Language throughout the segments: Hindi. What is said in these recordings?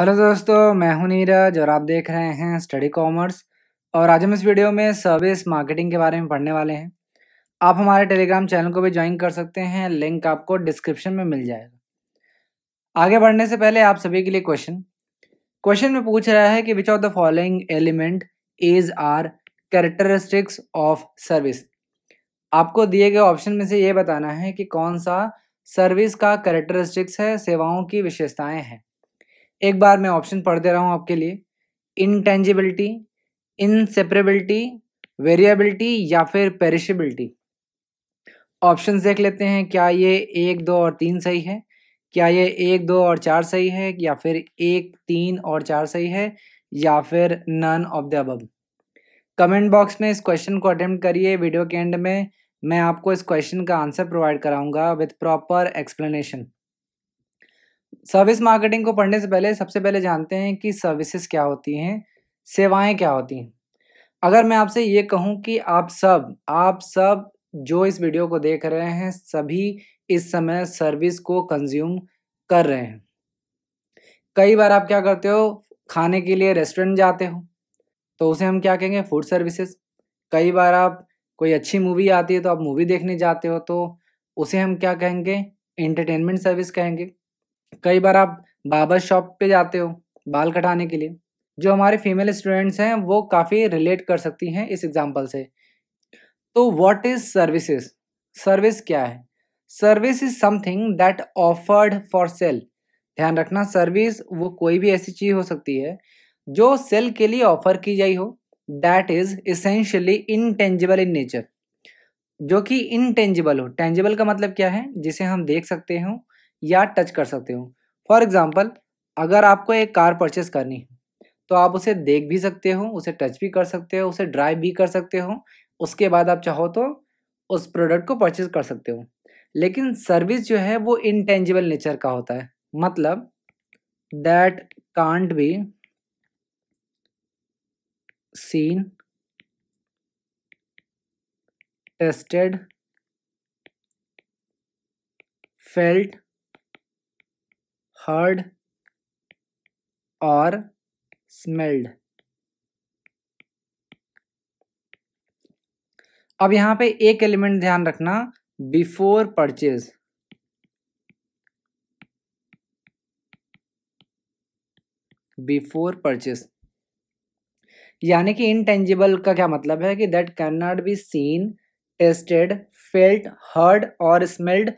हेलो दोस्तों मैं हूं नीरज और आप देख रहे हैं स्टडी कॉमर्स और आज हम इस वीडियो में सर्विस मार्केटिंग के बारे में पढ़ने वाले हैं आप हमारे टेलीग्राम चैनल को भी ज्वाइन कर सकते हैं लिंक आपको डिस्क्रिप्शन में मिल जाएगा आगे बढ़ने से पहले आप सभी के लिए क्वेश्चन क्वेश्चन में पूछ रहा है कि which of the following element is are characteristics of service आपको दिए गए ऑप्शन में से ये बताना है कि कौन सा सर्विस का कैरेक्टरिस्टिक्स है सेवाओं की विशेषताएं हैं एक बार मैं ऑप्शन पढ़ दे रहा हूँ आपके लिए इनटेंजिबिलिटी इनसेपरेबिलिटी वेरिएबिलिटी या फिर पेरिशेबिलिटी ऑप्शन देख लेते हैं क्या ये एक दो और तीन सही है क्या ये एक दो और चार सही है या फिर एक तीन और चार सही है या फिर none of the above comment box में इस क्वेश्चन को अटेम्प्ट करिए वीडियो के एंड में मैं आपको इस क्वेश्चन का आंसर प्रोवाइड कराऊंगा with proper explanation service marketing को पढ़ने से पहले सबसे पहले जानते हैं कि सर्विसेज क्या होती हैं सेवाएं क्या होती हैं अगर मैं आपसे ये कहूं कि आप सब आप सब जो इस वीडियो को देख रहे हैं सभी इस समय सर्विस को कंज्यूम कर रहे हैं कई बार आप क्या करते हो खाने के लिए रेस्टोरेंट जाते हो तो उसे हम क्या कहेंगे फूड सर्विसेज कई बार आप कोई अच्छी मूवी आती है तो आप मूवी देखने जाते हो तो उसे हम क्या कहेंगे एंटरटेनमेंट सर्विस कहेंगे कई बार आप बाबर शॉप पे जाते हो बाल कटाने के लिए जो हमारे फीमेल स्टूडेंट्स हैं वो काफ़ी रिलेट कर सकती हैं इस एग्जाम्पल से तो व्हाट इज सर्विसेज सर्विस क्या है service is something that offered for sale ध्यान रखना सर्विस वो कोई भी ऐसी चीज़ हो सकती है जो सेल के लिए ऑफर की गई हो that is essentially intangible in nature जो कि इनटेंजिबल हो टेंजिबल का मतलब क्या है जिसे हम देख सकते हो या टच कर सकते हो फॉर एग्ज़ाम्पल अगर आपको एक कार परचेस करनी है तो आप उसे देख भी सकते हो उसे टच भी कर सकते हो उसे ड्राइव भी कर सकते हो उसके बाद आप चाहो तो उस प्रोडक्ट को परचेज़ कर सकते हो लेकिन सर्विस जो है वो इनटेंजिबल नेचर का होता है मतलब that can't be seen tasted felt heard or smelled अब यहां पे एक एलिमेंट ध्यान रखना बिफोर परचेज बिफोर परचेज यानी कि इनटेंजिबल का क्या मतलब है कि that can not be seen tasted felt heard और स्मेल्ड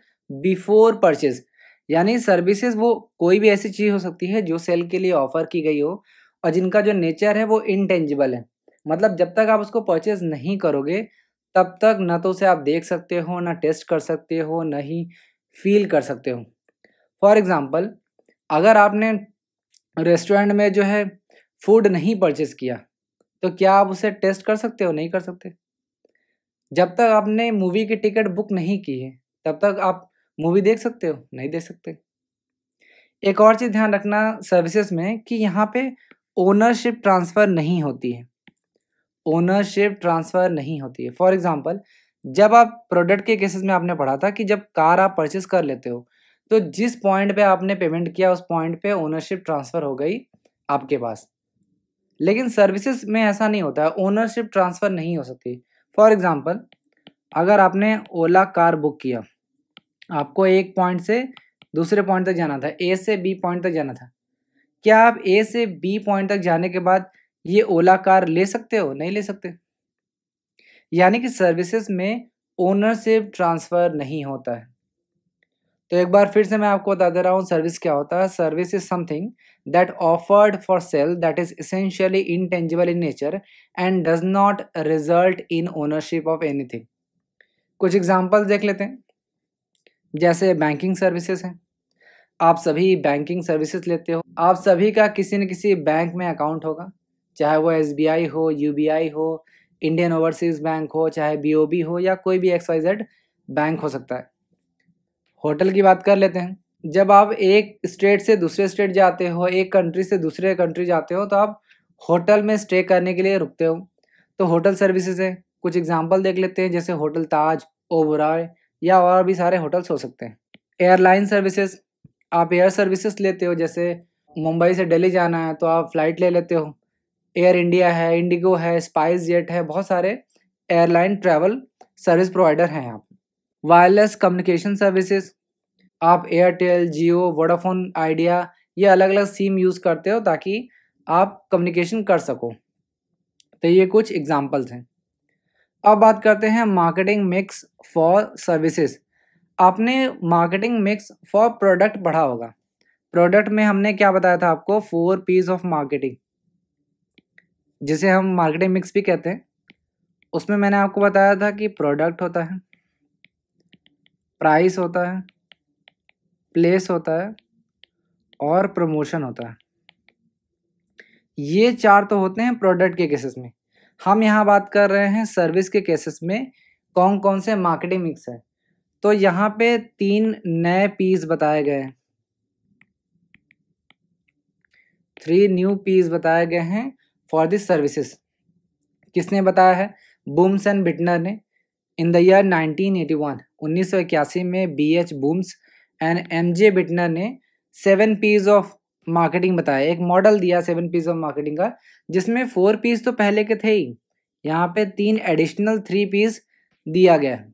बिफोर परचेज यानी सर्विसेज वो कोई भी ऐसी चीज़ हो सकती है जो सेल के लिए ऑफर की गई हो और जिनका जो नेचर है वो इनटेंजिबल है मतलब जब तक आप उसको परचेज नहीं करोगे तब तक ना तो उसे आप देख सकते हो ना टेस्ट कर सकते हो ना ही फील कर सकते हो फॉर एग्ज़ाम्पल अगर आपने रेस्टोरेंट में जो है फूड नहीं परचेज किया तो क्या आप उसे टेस्ट कर सकते हो नहीं कर सकते जब तक आपने मूवी की टिकट बुक नहीं की है तब तक आप मूवी देख सकते हो नहीं देख सकते एक और चीज़ ध्यान रखना सर्विसेज में कि यहाँ पे ओनरशिप ट्रांसफ़र नहीं होती है ओनरशिप ट्रांसफ़र नहीं होती है फॉर एग्ज़ाम्पल जब आप प्रोडक्ट के केसेस में आपने पढ़ा था कि जब कार आप परचेस कर लेते हो तो जिस पॉइंट पे आपने पेमेंट किया उस पॉइंट पे ओनरशिप ट्रांसफ़र हो गई आपके पास लेकिन सर्विसेज में ऐसा नहीं होता है ओनरशिप ट्रांसफ़र नहीं हो सकती फॉर एग्ज़ाम्पल अगर आपने ओला कार बुक किया आपको एक पॉइंट से दूसरे पॉइंट तक जाना था ए से बी पॉइंट तक जाना था क्या आप ए से बी पॉइंट तक जाने के बाद ये ओला कार ले सकते हो नहीं ले सकते यानी कि सर्विसेज में ओनरशिप ट्रांसफ़र नहीं होता है तो एक बार फिर से मैं आपको बता दे रहा हूँ सर्विस क्या होता है service is something that offered for sale that is essentially intangible in nature and does not result in ownership of anything कुछ एग्जाम्पल देख लेते हैं जैसे बैंकिंग सर्विसेज हैं आप सभी बैंकिंग सर्विसेज लेते हो आप सभी का किसी न किसी बैंक में अकाउंट होगा चाहे वो एस हो यू हो इंडियन ओवरसीज़ बैंक हो चाहे बी हो या कोई भी एक्स वाई जेड बैंक हो सकता है होटल की बात कर लेते हैं जब आप एक स्टेट से दूसरे स्टेट जाते हो एक कंट्री से दूसरे कंट्री जाते हो तो आप होटल में स्टे करने के लिए रुकते हो तो होटल सर्विसेज हैं कुछ एग्जांपल देख लेते हैं जैसे होटल ताज ओबराय या और भी सारे होटल्स हो सकते हैं एयरलाइन सर्विसेज आप एयर सर्विसेज लेते हो जैसे मुंबई से दिल्ली जाना है तो आप फ्लाइट ले लेते हो एयर इंडिया है इंडिगो है स्पाइस जेट है बहुत सारे एयरलाइन ट्रैवल सर्विस प्रोवाइडर हैं आप वायरलेस कम्युनिकेशन सर्विसेज आप एयरटेल जियो वोडाफोन आइडिया ये अलग अलग सिम यूज़ करते हो ताकि आप कम्युनिकेशन कर सको तो ये कुछ एग्जाम्पल्स हैं अब बात करते हैं मार्केटिंग मिक्स फॉर सर्विसेज आपने मार्केटिंग मिक्स फॉर प्रोडक्ट पढ़ा होगा प्रोडक्ट में हमने क्या बताया था आपको फोर पीस ऑफ मार्केटिंग जिसे हम मार्केटिंग मिक्स भी कहते हैं उसमें मैंने आपको बताया था कि प्रोडक्ट होता है प्राइस होता है प्लेस होता है और प्रमोशन होता है ये चार तो होते हैं प्रोडक्ट के केसेस में हम यहाँ बात कर रहे हैं सर्विस के केसेस में कौन कौन से मार्केटिंग मिक्स है तो यहाँ पे तीन नए पीस बताए गए थ्री न्यू पीस बताए गए हैं फॉर दिस सर्विसेस किसने बताया है बूम्स एंड बिटनर ने इन द ईयर 1981 1981 में B H Booms and M J Bitner ने सेवन पीस ऑफ मार्केटिंग बताया एक मॉडल दिया सेवन पीस ऑफ मार्केटिंग का जिसमें फोर पीस तो पहले के थे ही यहाँ पे तीन एडिशनल थ्री पीस दिया गया है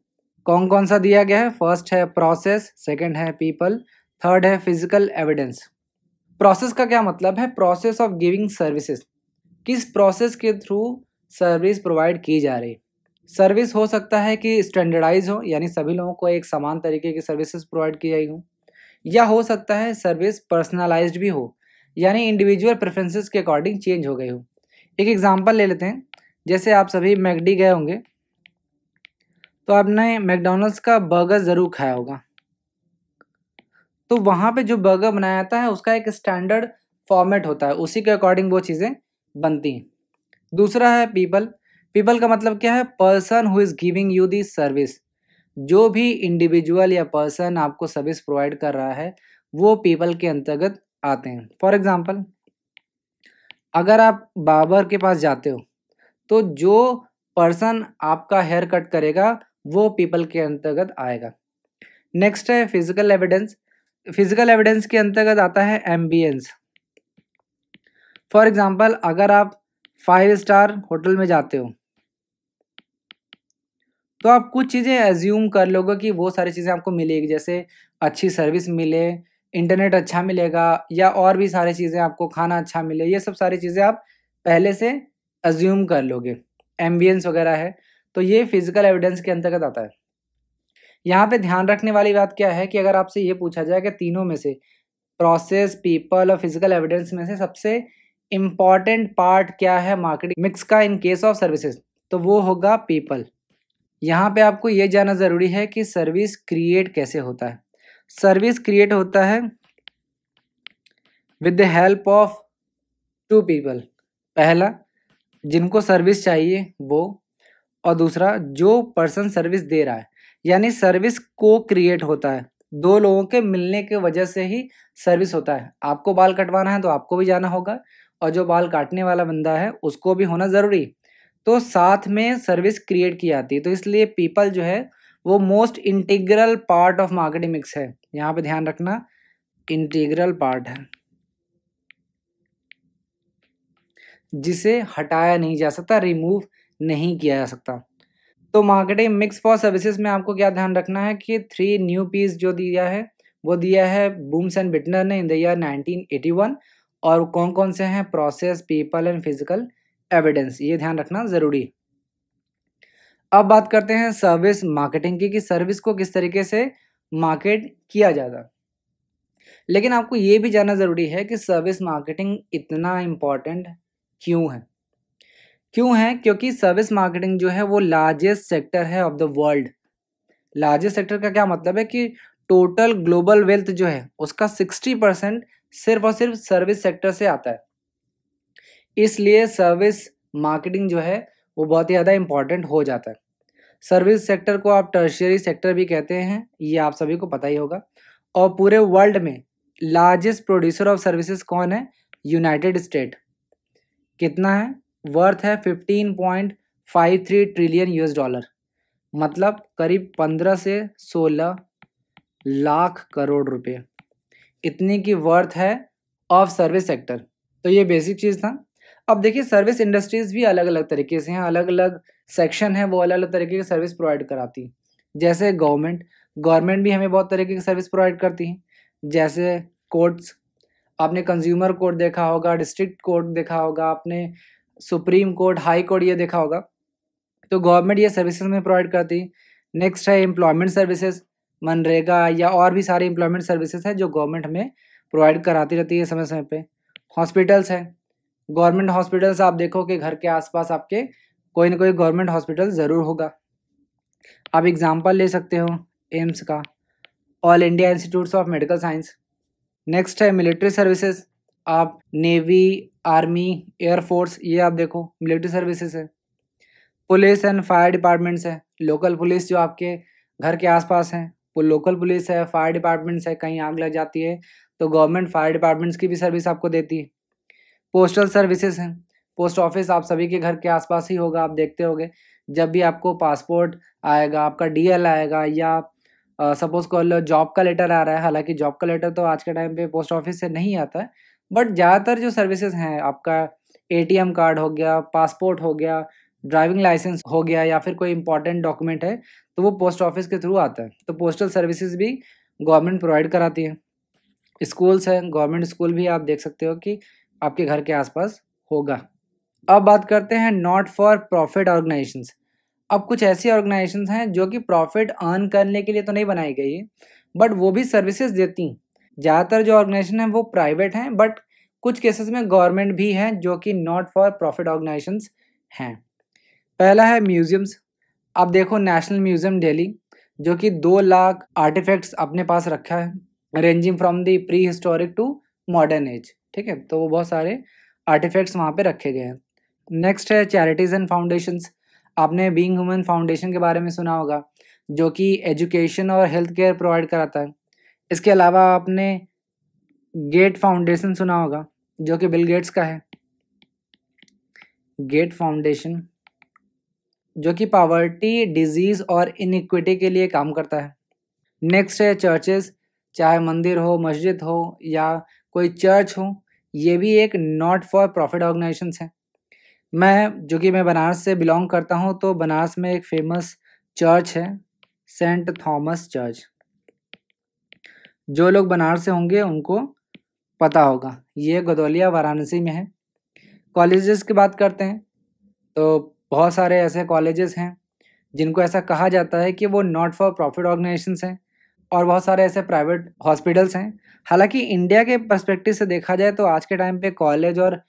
कौन कौन सा दिया गया है फर्स्ट है प्रोसेस सेकंड है पीपल थर्ड है फिजिकल एविडेंस प्रोसेस का क्या मतलब है प्रोसेस ऑफ गिविंग सर्विसेज किस प्रोसेस के थ्रू सर्विस प्रोवाइड की जा रही सर्विस हो सकता है कि स्टैंडर्डाइज हो यानी सभी लोगों को एक समान तरीके की सर्विसेज प्रोवाइड की जाएगी या हो सकता है सर्विस पर्सनलाइज भी हो यानी इंडिविजुअल प्रेफरेंसेस के अकॉर्डिंग चेंज हो गई हो एक एग्जांपल ले लेते हैं जैसे आप सभी मैकडी गए होंगे तो आपने मैकडोनल्ड्स का बर्गर ज़रूर खाया होगा तो वहाँ पे जो बर्गर बनाया जाता है उसका एक स्टैंडर्ड फॉर्मेट होता है उसी के अकॉर्डिंग वो चीज़ें बनती हैं दूसरा है पीपल पीपल का मतलब क्या है person who is giving you the service जो भी इंडिविजुअल या पर्सन आपको सर्विस प्रोवाइड कर रहा है वो पीपल के अंतर्गत आते हैं फॉर एग्जाम्पल अगर आप बाबर के पास जाते हो तो जो पर्सन आपका हेयर कट करेगा वो पीपल के अंतर्गत आएगा नेक्स्ट है फिजिकल एविडेंस फिजिकल एविडेंस के अंतर्गत आता है एम्बियंस फॉर एग्जाम्पल अगर आप फाइव स्टार होटल में जाते हो तो आप कुछ चीज़ें एज्यूम कर लोगे कि वो सारी चीज़ें आपको मिलेगी जैसे अच्छी सर्विस मिले इंटरनेट अच्छा मिलेगा या और भी सारी चीज़ें आपको खाना अच्छा मिले ये सब सारी चीज़ें आप पहले से एज्यूम कर लोगे एम्बियंस वगैरह है तो ये फिजिकल एविडेंस के अंतर्गत आता है यहाँ पे ध्यान रखने वाली बात क्या है कि अगर आपसे ये पूछा जाए कि तीनों में से प्रोसेस पीपल और फिजिकल एविडेंस में से सबसे इम्पॉर्टेंट पार्ट क्या है मार्केटिंग मिक्स का इन केस ऑफ सर्विसेज तो वो होगा पीपल यहाँ पे आपको ये जानना ज़रूरी है कि सर्विस क्रिएट कैसे होता है सर्विस क्रिएट होता है with the help of two people पहला जिनको सर्विस चाहिए वो और दूसरा जो पर्सन सर्विस दे रहा है यानी सर्विस को क्रिएट होता है दो लोगों के मिलने के वजह से ही सर्विस होता है आपको बाल कटवाना है तो आपको भी जाना होगा और जो बाल काटने वाला बंदा है उसको भी होना ज़रूरी तो साथ में सर्विस क्रिएट की जाती है तो इसलिए पीपल जो है वो most integral part of marketing mix है यहाँ पे ध्यान रखना इंटीग्रल पार्ट है जिसे हटाया नहीं जा सकता रिमूव नहीं किया जा सकता तो मार्केटिंग मिक्स फॉर सर्विसेज में आपको क्या ध्यान रखना है कि थ्री न्यू पीस जो दिया है वो दिया है बूम्स एंड बिटनर ने इन द ईयर 1981 और कौन कौन से हैं process people and physical evidence ये ध्यान रखना ज़रूरी अब बात करते हैं सर्विस मार्केटिंग की कि सर्विस को किस तरीके से मार्केट किया जाएगा लेकिन आपको ये भी जानना ज़रूरी है कि सर्विस मार्केटिंग इतना इम्पॉर्टेंट क्यों है क्यों है क्योंकि सर्विस मार्केटिंग जो है वो लार्जेस्ट सेक्टर है of the world largest sector का क्या मतलब है कि टोटल ग्लोबल वेल्थ जो है उसका सिक्सटी परसेंट सिर्फ और सिर्फ सर्विस सेक्टर से आता है इसलिए सर्विस मार्केटिंग जो है वो बहुत ही ज़्यादा इम्पॉर्टेंट हो जाता है सर्विस सेक्टर को आप टर्शियरी सेक्टर भी कहते हैं ये आप सभी को पता ही होगा और पूरे वर्ल्ड में लार्जेस्ट प्रोड्यूसर ऑफ सर्विसेज कौन है यूनाइटेड स्टेट कितना है वर्थ है fifteen point five three trillion US dollar मतलब करीब पंद्रह से सोलह लाख करोड़ रुपए इतनी की वर्थ है ऑफ सर्विस सेक्टर तो ये बेसिक चीज़ था अब देखिए सर्विस इंडस्ट्रीज़ भी अलग अलग तरीके से हैं अलग अलग सेक्शन हैं वो अलग अलग तरीके की सर्विस प्रोवाइड कराती जैसे गवर्नमेंट गवर्नमेंट भी हमें बहुत तरीके की सर्विस प्रोवाइड करती है जैसे कोर्ट्स आपने कंज्यूमर कोर्ट देखा होगा डिस्ट्रिक्ट कोर्ट देखा होगा आपने सुप्रीम कोर्ट हाई कोर्ट ये देखा होगा तो गवर्नमेंट ये सर्विसेज में प्रोवाइड करती है नेक्स्ट है एम्प्लॉयमेंट सर्विसेज मनरेगा या और भी सारे एम्प्लॉयमेंट सर्विसेज है जो गवर्नमेंट हमें प्रोवाइड कराती रहती है समय समय पे हॉस्पिटल्स हैं गवर्नमेंट हॉस्पिटल्स आप देखो कि घर के आसपास आपके कोई ना कोई गवर्नमेंट हॉस्पिटल ज़रूर होगा आप एग्ज़ाम्पल ले सकते हो एम्स का All India Institutes of Medical Science next है मिलिट्री सर्विसेज आप नेवी आर्मी एयरफोर्स ये आप देखो मिलिट्री सर्विसेज है पुलिस एंड फायर डिपार्टमेंट्स है लोकल पुलिस जो आपके घर के आसपास हैं वो लोकल पुलिस है फायर डिपार्टमेंट्स है कहीं आग लग जाती है तो गवर्नमेंट फायर डिपार्टमेंट्स की भी सर्विस आपको देती है पोस्टल सर्विसेज हैं पोस्ट ऑफिस आप सभी के घर के आसपास ही होगा आप देखते होंगे जब भी आपको पासपोर्ट आएगा आपका डीएल आएगा या सपोज कर लो जॉब का लेटर आ रहा है हालांकि जॉब का लेटर तो आज के टाइम पे पोस्ट ऑफिस से नहीं आता है बट ज़्यादातर जो सर्विसेज हैं आपका ए कार्ड हो गया पासपोर्ट हो गया ड्राइविंग लाइसेंस हो गया या फिर कोई इंपॉर्टेंट डॉक्यूमेंट है तो वो पोस्ट ऑफिस के थ्रू आता है तो पोस्टल सर्विसेज भी गवर्नमेंट प्रोवाइड कराती है स्कूल्स हैं गवर्नमेंट स्कूल भी आप देख सकते हो कि आपके घर के आसपास होगा अब बात करते हैं नॉट फॉर प्रॉफिट ऑर्गेनाइजेशन अब कुछ ऐसी ऑर्गेनाइजेशन हैं जो कि प्रॉफिट अर्न करने के लिए तो नहीं बनाई गई है बट वो भी सर्विसेज देती हैं ज़्यादातर जो ऑर्गेनाइजेशन हैं वो प्राइवेट हैं बट कुछ केसेस में गवर्नमेंट भी हैं जो कि नॉट फॉर प्रॉफिट ऑर्गेनाइजेशन हैं पहला है म्यूज़ियम्स अब देखो नेशनल म्यूज़ियम डेली जो कि दो लाख आर्टिफैक्ट्स अपने पास रखा है ranging from the prehistoric to modern age ठीक है तो वो बहुत सारे आर्टिफैक्ट्स वहाँ पे रखे गए हैं नेक्स्ट है चैरिटीज़ एंड फाउंडेशन आपने बींग ह्यूमन फाउंडेशन के बारे में सुना होगा जो कि एजुकेशन और हेल्थ केयर प्रोवाइड कराता है इसके अलावा आपने गेट फाउंडेशन सुना होगा जो कि बिल गेट्स का है गेट फाउंडेशन जो कि पावर्टी डिजीज़ और इनिक्विटी के लिए काम करता है नेक्स्ट है चर्चेस चाहे मंदिर हो मस्जिद हो या कोई चर्च हो ये भी एक नॉट फॉर प्रॉफिट ऑर्गेनाइजेशन है मैं जो कि मैं बनारस से बिलोंग करता हूँ तो बनारस में एक फेमस चर्च है सेंट थॉमस चर्च जो लोग बनारस से होंगे उनको पता होगा ये गदौलिया वाराणसी में है कॉलेजेस की बात करते हैं तो बहुत सारे ऐसे कॉलेजेस हैं जिनको ऐसा कहा जाता है कि वो नॉट फॉर प्रॉफिट ऑर्गेनाइजेशन हैं और बहुत सारे ऐसे प्राइवेट हॉस्पिटल्स हैं हालांकि इंडिया के परस्पेक्टिव से देखा जाए तो आज के टाइम पे कॉलेज और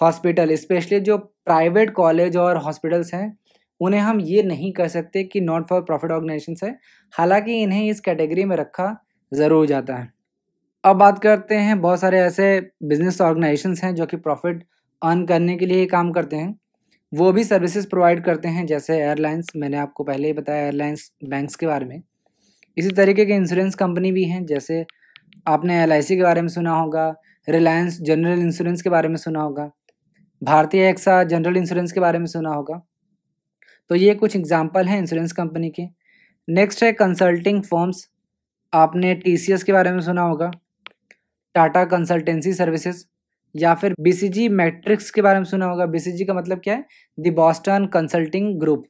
हॉस्पिटल स्पेशली जो प्राइवेट कॉलेज और हॉस्पिटल्स हैं उन्हें हम ये नहीं कह सकते कि नॉट फॉर प्रॉफिट ऑर्गेनाइजेशन है हालांकि इन्हें इस कैटेगरी में रखा ज़रूर जाता है अब बात करते हैं बहुत सारे ऐसे बिजनेस ऑर्गेनाइजेशन हैं जो कि प्रॉफिट अर्न करने के लिए काम करते हैं वो भी सर्विसेज प्रोवाइड करते हैं जैसे एयरलाइंस मैंने आपको पहले ही बताया एयरलाइंस बैंक्स के बारे में इसी तरीके के इंश्योरेंस कंपनी भी हैं जैसे आपने एल के बारे में सुना होगा रिलायंस जनरल इंश्योरेंस के बारे में सुना होगा भारतीय एक्सा जनरल इंश्योरेंस के बारे में सुना होगा तो ये कुछ एग्जाम्पल हैं इंश्योरेंस कंपनी के नेक्स्ट है कंसल्टिंग फॉर्म्स आपने टी के बारे में सुना होगा टाटा कंसल्टेंसी सर्विसेज या फिर बी मैट्रिक्स के बारे में सुना होगा बी का मतलब क्या है दी बॉस्टन कंसल्टिंग ग्रुप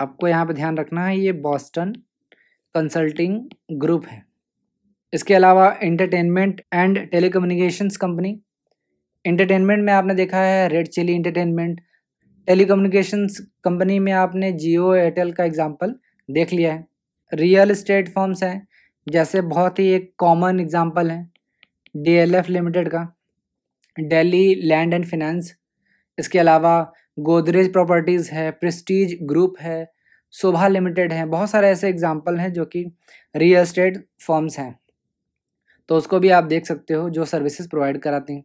आपको यहाँ पर ध्यान रखना है ये बॉस्टन कंसल्टिंग ग्रुप है इसके अलावा entertainment and telecommunications company entertainment में आपने देखा है Red Chilli Entertainment telecommunications company में आपने जियो एयरटेल का एग्जांपल देख लिया है रियल इस्टेट फॉर्म्स हैं जैसे बहुत ही एक कॉमन एग्जांपल है डीएलएफ लिमिटेड का डेली लैंड एंड फिनेंस इसके अलावा गोदरेज प्रॉपर्टीज़ है प्रेस्टीज ग्रुप है शोभा लिमिटेड है बहुत सारे ऐसे एग्जाम्पल हैं जो कि रियल इस्टेट फॉर्म्स हैं तो उसको भी आप देख सकते हो जो सर्विसेज प्रोवाइड कराती हैं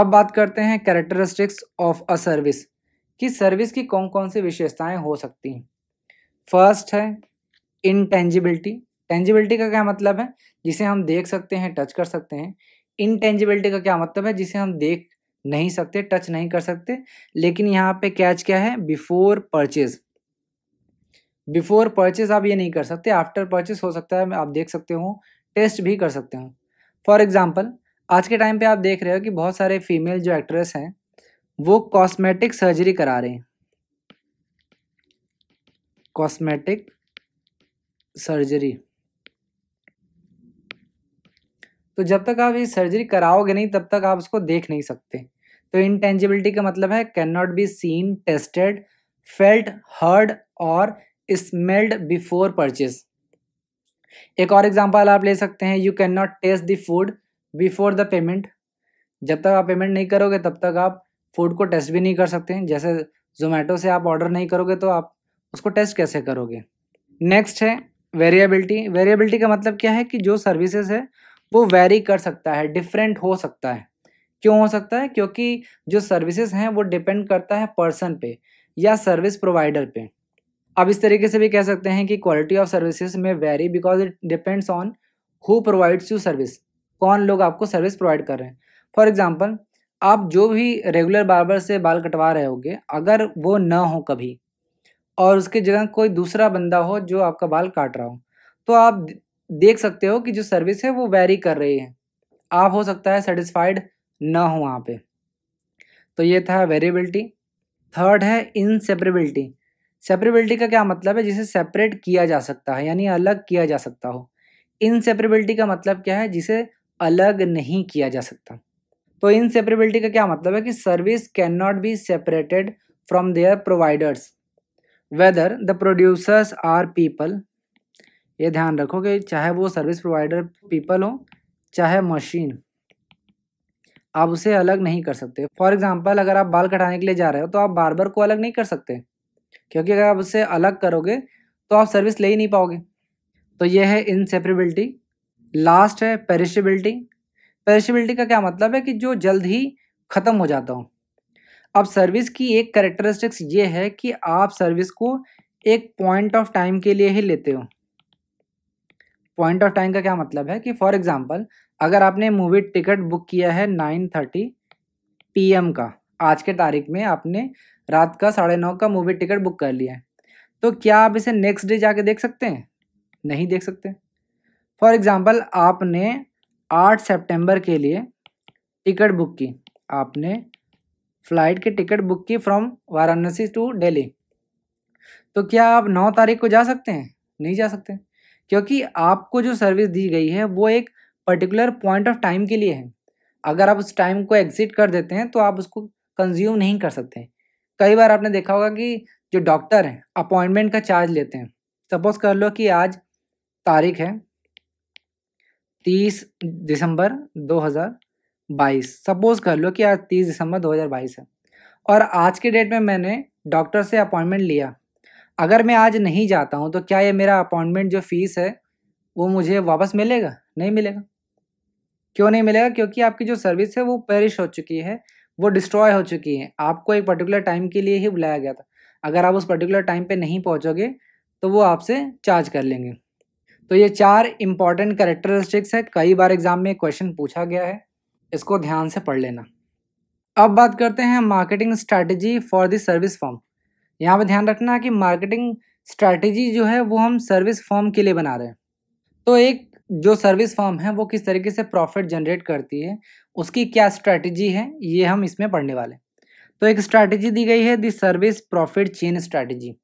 अब बात करते हैं कैरेक्टरिस्टिक्स ऑफ अ सर्विस कि सर्विस की कौन कौन सी विशेषताएं हो सकती हैं फर्स्ट है इनटेंजिबिलिटी टेंजिबिलिटी का क्या मतलब है जिसे हम देख सकते हैं टच कर सकते हैं इनटेंजिबिलिटी का क्या मतलब है जिसे हम देख नहीं सकते टच नहीं कर सकते लेकिन यहाँ पे कैच क्या है बिफोर परचेज बिफोर परचेस आप ये नहीं कर सकते आफ्टर परचेस हो सकता है आप देख सकते हो टेस्ट भी कर सकते हो फॉर एग्जाम्पल आज के टाइम पे आप देख रहे हो कि बहुत सारे फीमेल जो एक्ट्रेस हैं वो कॉस्मेटिक सर्जरी करा रहे हैं कॉस्मेटिक सर्जरी तो जब तक आप ये सर्जरी कराओगे नहीं तब तक आप उसको देख नहीं सकते तो इनटेंजिबिलिटी का मतलब है can not be seen tasted felt heard और स्मेल्ड बिफोर परचेज एक और एग्जाम्पल आप ले सकते हैं you can not taste the food before the payment जब तक आप पेमेंट नहीं करोगे तब तक आप फूड को टेस्ट भी नहीं कर सकते हैं जैसे जोमेटो से आप ऑर्डर नहीं करोगे तो आप उसको टेस्ट कैसे करोगे नेक्स्ट है वेरिएबिलिटी वेरिएबिलिटी का मतलब क्या है कि जो सर्विसेज है वो वेरी कर सकता है डिफरेंट हो सकता है क्यों हो सकता है क्योंकि जो सर्विसेज हैं वो डिपेंड करता है पर्सन पे या सर्विस प्रोवाइडर पे अब इस तरीके से भी कह सकते हैं कि क्वालिटी ऑफ सर्विसेज में vary because it depends on who provides you service कौन लोग आपको सर्विस प्रोवाइड कर रहे हैं फॉर एग्जाम्पल आप जो भी रेगुलर बार्बर से बाल कटवा रहे होगे अगर वो ना हो कभी और उसकी जगह कोई दूसरा बंदा हो जो आपका बाल काट रहा हो तो आप देख सकते हो कि जो सर्विस है वो वेरी कर रही है आप हो सकता है सेटिस्फाइड ना हो वहाँ पे तो ये था वेरिएबिलिटी थर्ड है इनसेपरेबिलिटी सेपरेबिलिटी का क्या मतलब है जिसे सेपरेट किया जा सकता है यानी अलग किया जा सकता हो इनसेपरेबिलिटी का मतलब क्या है जिसे अलग नहीं किया जा सकता तो इनसेपरेबिलिटी का क्या मतलब है कि service can not be separated from their providers whether the producers are people ये ध्यान रखो कि चाहे वो सर्विस प्रोवाइडर पीपल हो चाहे मशीन आप उसे अलग नहीं कर सकते फॉर एग्जाम्पल अगर आप बाल कटाने के लिए जा रहे हो तो आप बार्बर को अलग नहीं कर सकते क्योंकि अगर आप उससे अलग करोगे तो आप सर्विस ले ही नहीं पाओगे तो ये है इनसेपरेबिलिटी लास्ट है पेरिशेबिलिटी पेरिशेबिलिटी का क्या मतलब है कि जो जल्द ही ख़त्म हो जाता हो अब सर्विस की एक करेक्टरिस्टिक्स ये है कि आप सर्विस को एक पॉइंट ऑफ टाइम के लिए ही लेते हो पॉइंट ऑफ टाइम का क्या मतलब है कि फॉर एग्जांपल अगर आपने मूवी टिकट बुक किया है नाइन थर्टी पी का आज के तारीख में आपने रात का साढ़े नौ का मूवी टिकट बुक कर लिया है तो क्या आप इसे नेक्स्ट डे जाके देख सकते हैं नहीं देख सकते फॉर एग्ज़ाम्पल आपने आठ सेप्टेम्बर के लिए टिकट बुक की आपने फ्लाइट की टिकट बुक की फ्रॉम वाराणसी टू डेली तो क्या आप नौ तारीख को जा सकते हैं नहीं जा सकते क्योंकि आपको जो सर्विस दी गई है वो एक पर्टिकुलर पॉइंट ऑफ टाइम के लिए है अगर आप उस टाइम को एग्जिट कर देते हैं तो आप उसको कंज्यूम नहीं कर सकते कई बार आपने देखा होगा कि जो डॉक्टर हैं अपॉइंटमेंट का चार्ज लेते हैं सपोज कर लो कि आज तारीख है तीस दिसंबर 2022 सपोज कर लो कि आज तीस दिसंबर 2022 है और आज के डेट में मैंने डॉक्टर से अपॉइंटमेंट लिया अगर मैं आज नहीं जाता हूँ तो क्या ये मेरा अपॉइंटमेंट जो फीस है वो मुझे वापस मिलेगा नहीं मिलेगा क्यों नहीं मिलेगा क्योंकि आपकी जो सर्विस है वो पेरिश हो चुकी है वो डिस्ट्रॉय हो चुकी है आपको एक पर्टिकुलर टाइम के लिए ही बुलाया गया था अगर आप उस पर्टिकुलर टाइम पे नहीं पहुंचोगे तो वो आपसे चार्ज कर लेंगे तो ये चार इंपॉर्टेंट करेक्टरिस्टिक्स है कई बार एग्जाम में क्वेश्चन पूछा गया है इसको ध्यान से पढ़ लेना अब बात करते हैं marketing strategy for the service firm यहाँ पर ध्यान रखना कि मार्केटिंग स्ट्रैटेजी जो है वो हम सर्विस फॉर्म के लिए बना रहे हैं तो एक जो सर्विस फॉर्म है वो किस तरीके से प्रॉफिट जनरेट करती है उसकी क्या स्ट्रैटेजी है ये हम इसमें पढ़ने वाले तो एक स्ट्रैटेजी दी गई है the service profit chain strategy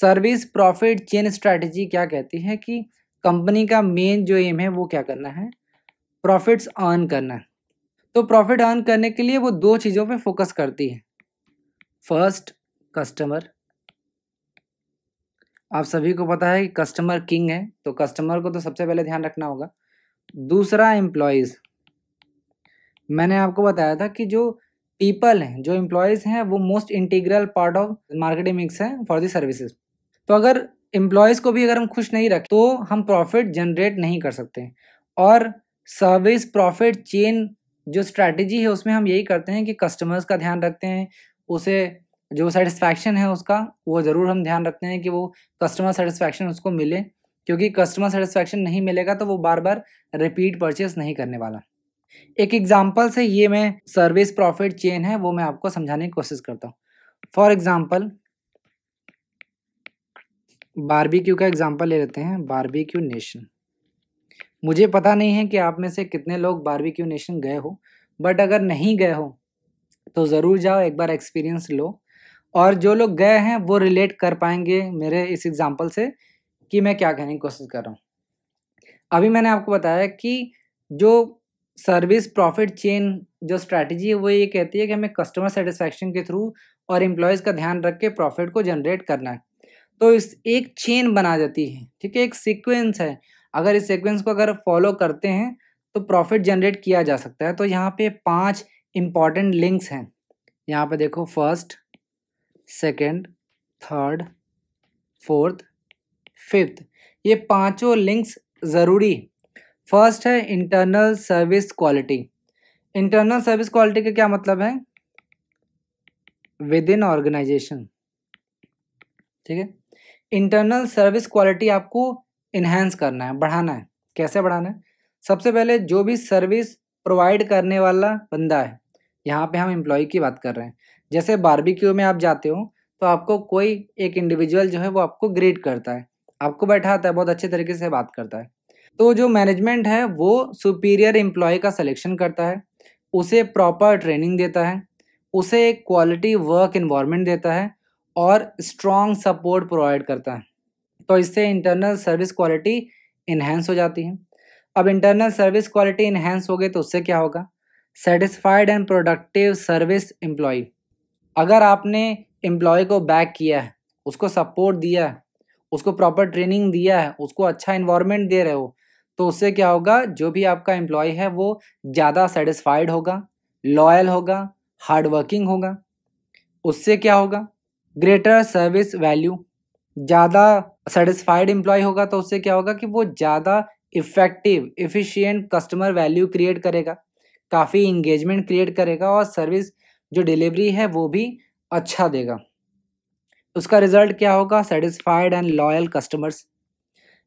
service profit chain strategy क्या कहती है कि कंपनी का मेन जो एम है वो क्या करना है प्रॉफिट्स अर्न करना है तो प्रॉफिट अर्न करने के लिए वो दो चीज़ों पे फोकस करती है फर्स्ट कस्टमर आप सभी को पता है कि कस्टमर किंग है तो कस्टमर को तो सबसे पहले ध्यान रखना होगा दूसरा एम्प्लॉयज़ मैंने आपको बताया था कि जो पीपल हैं जो एम्प्लॉयज़ हैं वो most integral part of marketing mix है फॉर दी सर्विसेज तो अगर एम्प्लॉयज़ को भी अगर हम खुश नहीं रखें तो हम प्रॉफिट जनरेट नहीं कर सकते और सर्विस प्रॉफिट चेन जो स्ट्रैटेजी है उसमें हम यही करते हैं कि कस्टमर्स का ध्यान रखते हैं उसे जो सेटिस्फैक्शन है उसका वो ज़रूर हम ध्यान रखते हैं कि वो कस्टमर सेटिस्फैक्शन उसको मिले क्योंकि कस्टमर सेटिस्फैक्शन नहीं मिलेगा तो वो बार बार रिपीट परचेस नहीं करने वाला एक एग्जाम्पल से ये मैं सर्विस प्रॉफिट चेन है वो मैं आपको समझाने की कोशिश करता हूँ फॉर एग्जाम्पल क्यू का एग्जाम्पल ले लेते हैं क्यू नेशन मुझे पता नहीं है कि आप में से कितने लोग क्यू नेशन गए हो बट अगर नहीं गए हो तो ज़रूर जाओ एक बार एक्सपीरियंस लो और जो लोग गए हैं वो रिलेट कर पाएंगे मेरे इस एग्ज़ाम्पल से कि मैं क्या कहने की कोशिश कर रहा हूँ अभी मैंने आपको बताया कि जो सर्विस प्रॉफिट चेन जो स्ट्रैटेजी है वो ये कहती है कि हमें कस्टमर सेटिस्फैक्शन के थ्रू और एम्प्लॉयज़ का ध्यान रख के प्रॉफिट को जनरेट करना है तो इस एक चेन बना जाती है ठीक है एक सीक्वेंस है अगर इस सीक्वेंस को अगर फॉलो करते हैं तो प्रॉफिट जनरेट किया जा सकता है तो यहाँ पे पांच इम्पॉर्टेंट लिंक्स हैं यहाँ पे देखो first second third fourth fifth ये पांचों लिंक्स ज़रूरी फर्स्ट है internal service quality internal service quality का क्या मतलब है विद इन ऑर्गेनाइजेशन ठीक है इंटरनल सर्विस क्वालिटी आपको इन्हेंस करना है बढ़ाना है कैसे बढ़ाना है सबसे पहले जो भी सर्विस प्रोवाइड करने वाला बंदा है यहाँ पे हम एम्प्लॉय की बात कर रहे हैं जैसे बारबिक्यू में आप जाते हो तो आपको कोई एक इंडिविजुअल जो है वो आपको ग्रीट करता है आपको बैठाता है बहुत अच्छे तरीके से बात करता है तो जो मैनेजमेंट है वो सुपीरियर एम्प्लॉय का सिलेक्शन करता है उसे प्रॉपर ट्रेनिंग देता है उसे एक क्वालिटी वर्क इन्वामेंट देता है और स्ट्रॉन्ग सपोर्ट प्रोवाइड करता है तो इससे इंटरनल सर्विस क्वालिटी इन्हेंस हो जाती है अब इंटरनल सर्विस क्वालिटी इन्हेंस हो गई तो उससे क्या होगा satisfied and productive service employee अगर आपने एम्प्लॉय को बैक किया है उसको सपोर्ट दिया है उसको प्रॉपर ट्रेनिंग दिया है उसको अच्छा इन्वायरमेंट दे रहे हो तो उससे क्या होगा जो भी आपका एम्प्लॉय है वो ज़्यादा सेटिस्फाइड होगा लॉयल होगा हार्डवर्किंग होगा उससे क्या होगा ग्रेटर सर्विस वैल्यू ज़्यादा सेटिस्फाइड एम्प्लॉय होगा तो उससे क्या होगा कि वो ज़्यादा effective efficient customer value create करेगा काफ़ी इंगेजमेंट क्रिएट करेगा और सर्विस जो डिलीवरी है वो भी अच्छा देगा उसका रिजल्ट क्या होगा सेटिस्फाइड एंड लॉयल कस्टमर्स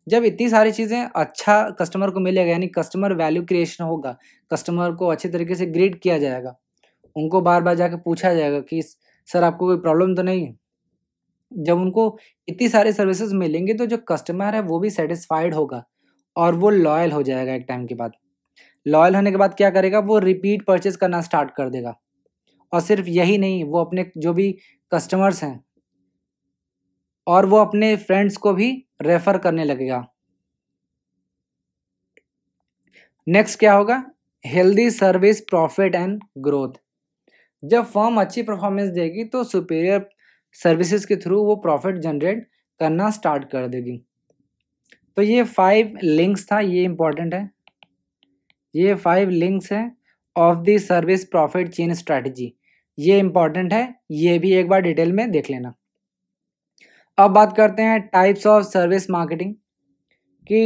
जब इतनी सारी चीज़ें अच्छा कस्टमर को मिलेगा यानी कस्टमर वैल्यू क्रिएशन होगा कस्टमर को अच्छे तरीके से ग्रीड किया जाएगा उनको बार बार जाके पूछा जाएगा कि सर आपको कोई प्रॉब्लम तो नहीं है जब उनको इतनी सारी सर्विसेज मिलेंगी तो जो कस्टमर है वो भी सेटिस्फाइड होगा और वो लॉयल हो जाएगा एक टाइम के बाद लॉयल होने के बाद क्या करेगा वो रिपीट परचेज करना स्टार्ट कर देगा और सिर्फ यही नहीं वो अपने जो भी कस्टमर्स हैं और वो अपने फ्रेंड्स को भी रेफर करने लगेगा नेक्स्ट क्या होगा healthy service profit and growth जब फर्म अच्छी परफॉर्मेंस देगी तो सुपीरियर सर्विसेज के थ्रू वो प्रॉफिट जनरेट करना स्टार्ट कर देगी तो ये फाइव लिंक्स था ये इंपॉर्टेंट है ये फाइव लिंक्स है of the service profit chain strategy ये इंपॉर्टेंट है ये भी एक बार डिटेल में देख लेना अब बात करते हैं टाइप्स ऑफ सर्विस मार्केटिंग कि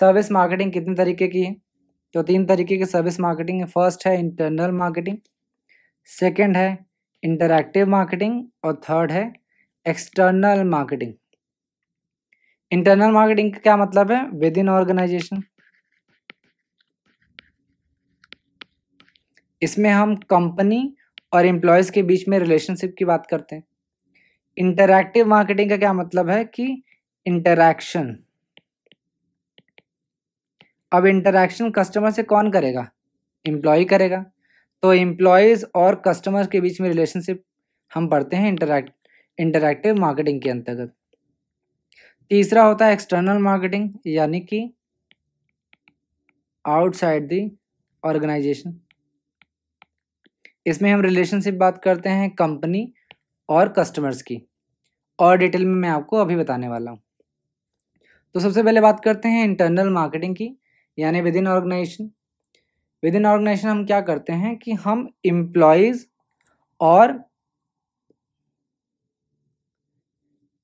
सर्विस मार्केटिंग कितने तरीके की है तो तीन तरीके की सर्विस मार्केटिंग है फर्स्ट है इंटरनल मार्केटिंग सेकंड है इंटरैक्टिव मार्केटिंग और थर्ड है एक्सटर्नल मार्केटिंग इंटरनल मार्केटिंग का क्या मतलब है विद इन ऑर्गेनाइजेशन इसमें हम कंपनी और एम्प्लॉयज़ के बीच में रिलेशनशिप की बात करते हैं इंटरैक्टिव मार्केटिंग का क्या मतलब है कि इंटरैक्शन अब इंटरैक्शन कस्टमर से कौन करेगा एम्प्लॉय करेगा तो एम्प्लॉयज़ और कस्टमर के बीच में रिलेशनशिप हम पढ़ते हैं इंटरैक्ट इंटरैक्टिव मार्केटिंग के अंतर्गत तीसरा होता है एक्सटर्नल मार्केटिंग यानी कि आउटसाइड दी ऑर्गेनाइजेशन इसमें हम रिलेशनशिप बात करते हैं कंपनी और कस्टमर्स की और डिटेल में मैं आपको अभी बताने वाला हूँ तो सबसे पहले बात करते हैं इंटरनल मार्केटिंग की यानी within organisation within organisation हम क्या करते हैं कि हम इम्प्लॉयज और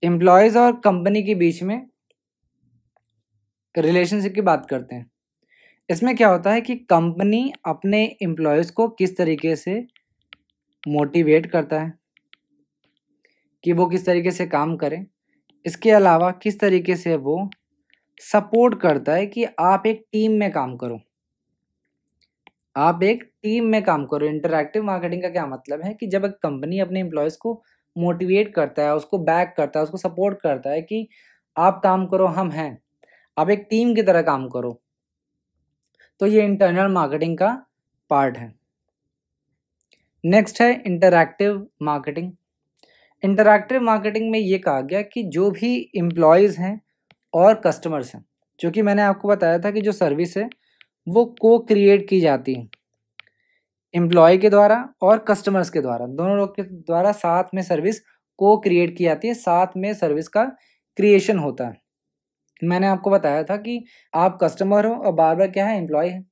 एम्प्लॉयज़ और कंपनी के बीच में रिलेशनशिप की बात करते हैं इसमें क्या होता है कि कंपनी अपने एम्प्लॉयज़ को किस तरीके से मोटिवेट करता है कि वो किस तरीके से काम करें इसके अलावा किस तरीके से वो सपोर्ट करता है कि आप एक टीम में काम करो आप एक टीम में काम करो इंटरैक्टिव मार्केटिंग का क्या मतलब है कि जब एक कंपनी अपने एम्प्लॉयज़ को मोटिवेट करता है उसको बैक करता है उसको सपोर्ट करता है कि आप काम करो हम हैं आप एक टीम की तरह काम करो तो ये इंटरनल मार्केटिंग का पार्ट है नेक्स्ट है इंटरैक्टिव मार्केटिंग इंटरैक्टिव मार्केटिंग में ये कहा गया कि जो भी एम्प्लॉयज़ हैं और कस्टमर्स हैं क्योंकि मैंने आपको बताया था कि जो सर्विस है वो को क्रिएट की जाती है एम्प्लॉय के द्वारा और कस्टमर्स के द्वारा दोनों लोग के द्वारा साथ में सर्विस को क्रिएट की जाती है साथ में सर्विस का क्रिएशन होता है मैंने आपको बताया था कि आप कस्टमर हो और बार बार क्या है एम्प्लॉय है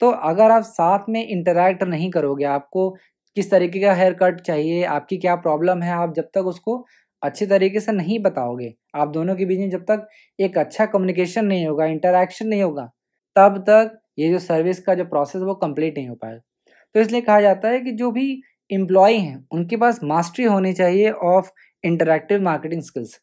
तो अगर आप साथ में इंटरेक्ट नहीं करोगे आपको किस तरीके का हेयर कट चाहिए आपकी क्या प्रॉब्लम है आप जब तक उसको अच्छे तरीके से नहीं बताओगे आप दोनों के बीच में जब तक एक अच्छा कम्युनिकेशन नहीं होगा इंटरेक्शन नहीं होगा तब तक ये जो सर्विस का जो प्रोसेस वो कंप्लीट नहीं हो पाएगा तो इसलिए कहा जाता है कि जो भी एम्प्लॉय हैं उनके पास मास्टरी होनी चाहिए ऑफ इंटरेक्टिव मार्केटिंग स्किल्स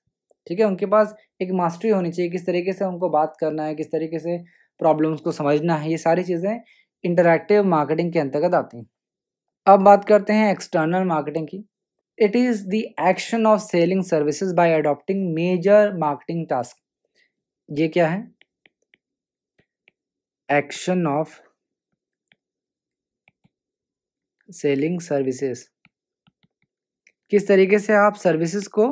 ठीक है उनके पास एक मास्टरी होनी चाहिए किस तरीके से उनको बात करना है किस तरीके से प्रॉब्लम्स को समझना है ये सारी चीज़ें इंटरेक्टिव मार्केटिंग के अंतर्गत आती हैं अब बात करते हैं एक्सटर्नल मार्केटिंग की it is the action of selling services by adopting major marketing task ये क्या है एक्शन ऑफ सेलिंग सर्विसेज किस तरीके से आप सर्विसेज को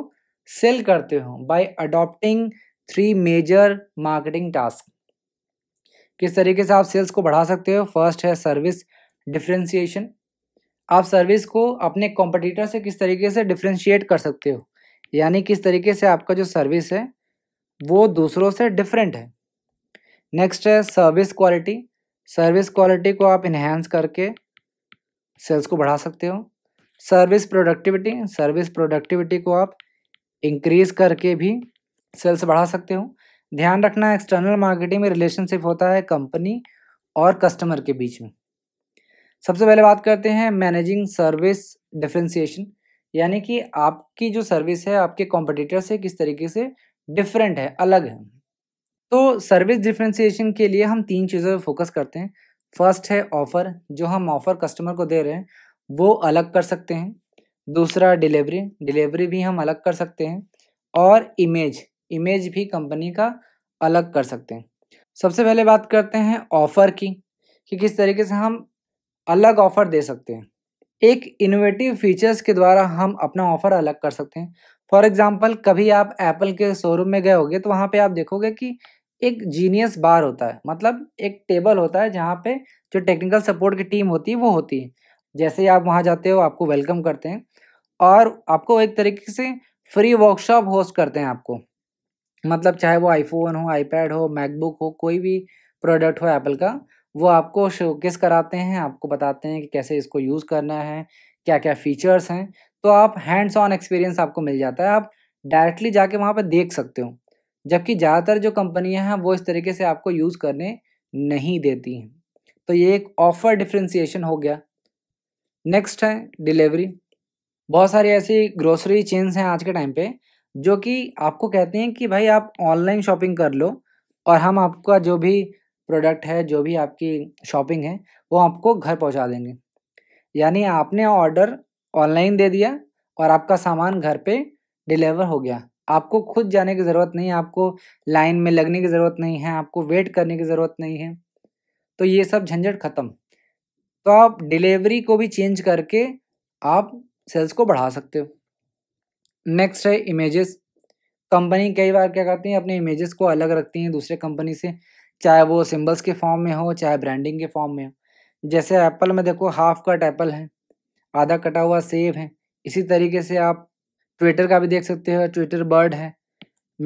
सेल करते हो by adopting three major marketing task किस तरीके से आप सेल्स को बढ़ा सकते हो फर्स्ट है सर्विस डिफ्रेंसीशन आप सर्विस को अपने कॉम्पिटिटर से किस तरीके से डिफ्रेंशिएट कर सकते हो यानी किस तरीके से आपका जो सर्विस है वो दूसरों से डिफरेंट है नेक्स्ट है सर्विस क्वालिटी सर्विस क्वालिटी को आप इन्हेंस करके सेल्स को बढ़ा सकते हो सर्विस प्रोडक्टिविटी सर्विस प्रोडक्टिविटी को आप इंक्रीज करके भी सेल्स बढ़ा सकते हो ध्यान रखना एक्सटर्नल मार्केटिंग में रिलेशनशिप होता है कंपनी और कस्टमर के बीच में सबसे पहले बात करते हैं मैनेजिंग सर्विस डिफ्रेंसीशन यानी कि आपकी जो सर्विस है आपके कॉम्पिटिटर से किस तरीके से डिफरेंट है अलग है तो सर्विस डिफ्रेंसीशन के लिए हम तीन चीज़ों पर फोकस करते हैं फर्स्ट है ऑफ़र जो हम ऑफ़र कस्टमर को दे रहे हैं वो अलग कर सकते हैं दूसरा डिलीवरी डिलीवरी भी हम अलग कर सकते हैं और इमेज इमेज भी कंपनी का अलग कर सकते हैं सबसे पहले बात करते हैं ऑफ़र की कि किस तरीके से हम अलग ऑफ़र दे सकते हैं एक इनोवेटिव फीचर्स के द्वारा हम अपना ऑफ़र अलग कर सकते हैं फॉर एग्ज़ाम्पल कभी आप एप्पल के शोरूम में गए होगे तो वहाँ पे आप देखोगे कि एक जीनियस बार होता है मतलब एक टेबल होता है जहाँ पे जो टेक्निकल सपोर्ट की टीम होती है वो होती है जैसे ही आप वहाँ जाते हो आपको वेलकम करते हैं और आपको एक तरीके से फ्री वर्कशॉप होस्ट करते हैं आपको मतलब चाहे वो आईफोन हो आईपैड हो मैकबुक हो कोई भी प्रोडक्ट हो एप्पल का वो आपको शोकेस कराते हैं आपको बताते हैं कि कैसे इसको यूज़ करना है क्या क्या फ़ीचर्स हैं तो आप हैंड्स ऑन एक्सपीरियंस आपको मिल जाता है आप डायरेक्टली जाके वहाँ पर देख सकते हो जबकि ज़्यादातर जो कंपनियाँ हैं वो इस तरीके से आपको यूज़ करने नहीं देती हैं तो ये एक ऑफ़र डिफ्रेंसीशन हो गया नेक्स्ट है डिलीवरी बहुत सारी ऐसी ग्रोसरी चेन्स हैं आज के टाइम पे जो कि आपको कहते हैं कि भाई आप ऑनलाइन शॉपिंग कर लो और हम आपका जो भी प्रोडक्ट है जो भी आपकी शॉपिंग है वो आपको घर पहुंचा देंगे यानी आपने ऑर्डर ऑनलाइन दे दिया और आपका सामान घर पे डिलीवर हो गया आपको खुद जाने की ज़रूरत नहीं है आपको लाइन में लगने की ज़रूरत नहीं है आपको वेट करने की ज़रूरत नहीं है तो ये सब झंझट ख़त्म तो आप डिलीवरी को भी चेंज करके आप सेल्स को बढ़ा सकते हो नेक्स्ट है इमेजेस कंपनी कई बार क्या करती है अपने इमेजेस को अलग रखती हैं दूसरे कंपनी से चाहे वो सिंबल्स के फॉर्म में हो चाहे ब्रांडिंग के फॉर्म में हो जैसे एप्पल में देखो हाफ कट एप्पल है आधा कटा हुआ सेब है इसी तरीके से आप ट्विटर का भी देख सकते हो ट्विटर बर्ड है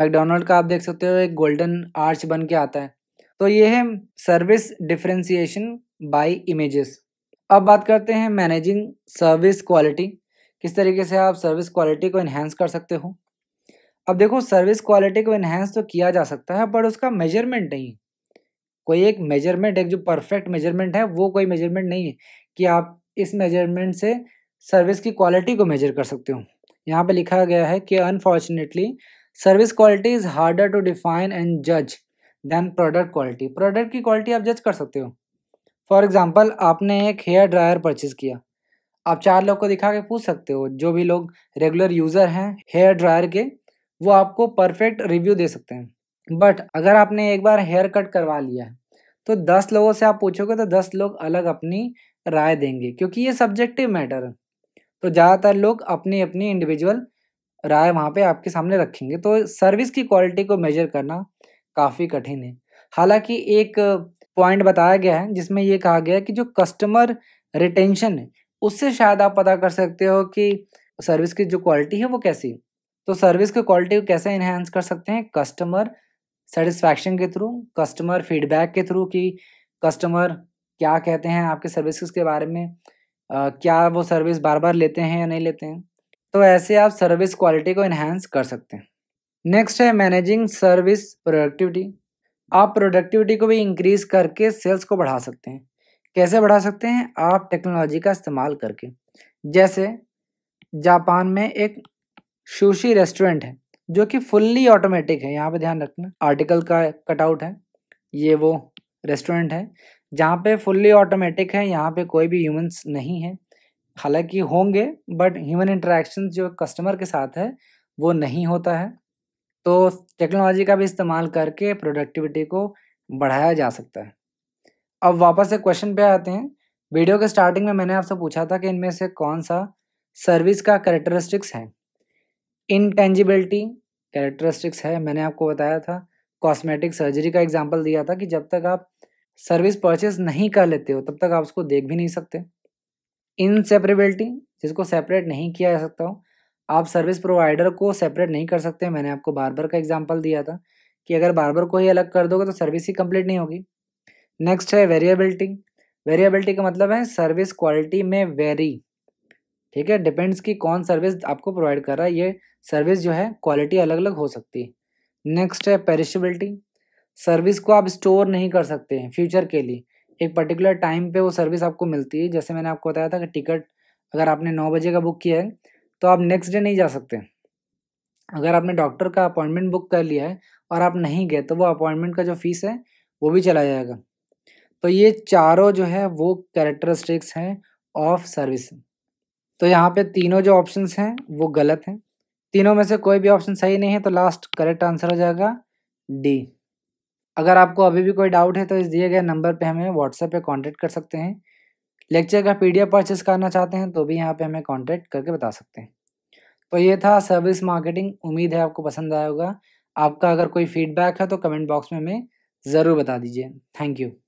मैकडोनल्ड का आप देख सकते हो एक गोल्डन आर्च बन के आता है तो ये है सर्विस डिफ्रेंसीशन बाई इमेजेस अब बात करते हैं मैनेजिंग सर्विस क्वालिटी किस तरीके से आप सर्विस क्वालिटी को इन्हेंस कर सकते हो अब देखो सर्विस क्वालिटी को इन्हेंस तो किया जा सकता है पर उसका मेजरमेंट नहीं कोई एक मेजरमेंट एक जो परफेक्ट मेजरमेंट है वो कोई मेजरमेंट नहीं है कि आप इस मेजरमेंट से सर्विस की क्वालिटी को मेजर कर सकते हो यहाँ पे लिखा गया है कि unfortunately service quality is harder to define and जज देन प्रोडक्ट क्वालिटी प्रोडक्ट की क्वालिटी आप जज कर सकते हो फॉर एग्जाम्पल आपने एक हेयर ड्रायर परचेज़ किया आप चार लोग को दिखा के पूछ सकते हो जो भी लोग रेगुलर यूज़र हैं हेयर ड्रायर के वो आपको परफेक्ट रिव्यू दे सकते हैं बट अगर आपने एक बार हेयर कट करवा लिया है तो दस लोगों से आप पूछोगे तो दस लोग अलग अपनी राय देंगे क्योंकि ये सब्जेक्टिव मैटर है तो ज़्यादातर लोग अपनी अपनी इंडिविजुअल राय वहाँ पे आपके सामने रखेंगे तो सर्विस की क्वालिटी को मेजर करना काफ़ी कठिन है हालांकि एक पॉइंट बताया गया है जिसमें ये कहा गया है कि जो कस्टमर रिटेंशन है उससे शायद आप पता कर सकते हो कि सर्विस की जो क्वालिटी है वो कैसी तो सर्विस की क्वालिटी को कैसे इन्हेंस कर सकते हैं कस्टमर सेटिस्फैक्शन के थ्रू कस्टमर फीडबैक के थ्रू कि कस्टमर क्या कहते हैं आपके सर्विसेज के बारे में आ, क्या वो सर्विस बार बार लेते हैं या नहीं लेते हैं तो ऐसे आप सर्विस क्वालिटी को इन्हेंस कर सकते हैं नेक्स्ट है मैनेजिंग सर्विस प्रोडक्टिविटी आप प्रोडक्टिविटी को भी इंक्रीज करके सेल्स को बढ़ा सकते हैं कैसे बढ़ा सकते हैं आप टेक्नोलॉजी का इस्तेमाल करके जैसे जापान में एक सुशी रेस्टोरेंट है जो कि फुल्ली ऑटोमेटिक है यहाँ पे ध्यान रखना आर्टिकल का कटआउट है ये वो रेस्टोरेंट है जहाँ पे फुल्ली ऑटोमेटिक है यहाँ पे कोई भी ह्यूमंस नहीं है हालांकि होंगे बट ह्यूमन इंटरेक्शन जो कस्टमर के साथ है वो नहीं होता है तो टेक्नोलॉजी का भी इस्तेमाल करके प्रोडक्टिविटी को बढ़ाया जा सकता है अब वापस से क्वेश्चन पे आते हैं वीडियो के स्टार्टिंग में मैंने आपसे पूछा था कि इनमें से कौन सा सर्विस का करेक्टरिस्टिक्स है इनटेंजिबिलिटी कैरेक्टरिस्टिक्स है मैंने आपको बताया था कॉस्मेटिक सर्जरी का एग्जाम्पल दिया था कि जब तक आप सर्विस परचेज नहीं कर लेते हो तब तक आप उसको देख भी नहीं सकते इनसेपरेबिलिटी जिसको सेपरेट नहीं किया जा सकता हो आप सर्विस प्रोवाइडर को सेपरेट नहीं कर सकते मैंने आपको बार्बर का एग्जाम्पल दिया था कि अगर बार्बर को ही अलग कर दोगे तो सर्विस ही कंप्लीट नहीं होगी नेक्स्ट है वेरिएबिलिटी वेरिएबिलिटी का मतलब है सर्विस क्वालिटी में वेरी ठीक है डिपेंड्स की कौन सर्विस आपको प्रोवाइड कर रहा है ये सर्विस जो है क्वालिटी अलग अलग हो सकती है नेक्स्ट है पेरिशबिलिटी सर्विस को आप स्टोर नहीं कर सकते हैं फ्यूचर के लिए एक पर्टिकुलर टाइम पे वो सर्विस आपको मिलती है जैसे मैंने आपको बताया था कि टिकट अगर आपने नौ बजे का बुक किया है तो आप नेक्स्ट डे नहीं जा सकते अगर आपने डॉक्टर का अपॉइंटमेंट बुक कर लिया है और आप नहीं गए तो वो अपॉइंटमेंट का जो फीस है वो भी चला जाएगा तो ये चारों जो है वो कैरेक्टरिस्टिक्स हैं ऑफ सर्विस तो यहाँ पे तीनों जो ऑप्शंस हैं वो गलत हैं तीनों में से कोई भी ऑप्शन सही नहीं है तो लास्ट करेक्ट आंसर हो जाएगा डी अगर आपको अभी भी कोई डाउट है तो इस दिए गए नंबर पे हमें व्हाट्सएप पे कांटेक्ट कर सकते हैं लेक्चर का पीडीएफ परचेस करना चाहते हैं तो भी यहाँ पे हमें कांटेक्ट करके बता सकते हैं तो ये था सर्विस मार्केटिंग उम्मीद है आपको पसंद आया होगा आपका अगर कोई फीडबैक है तो कमेंट बॉक्स में हमें ज़रूर बता दीजिए थैंक यू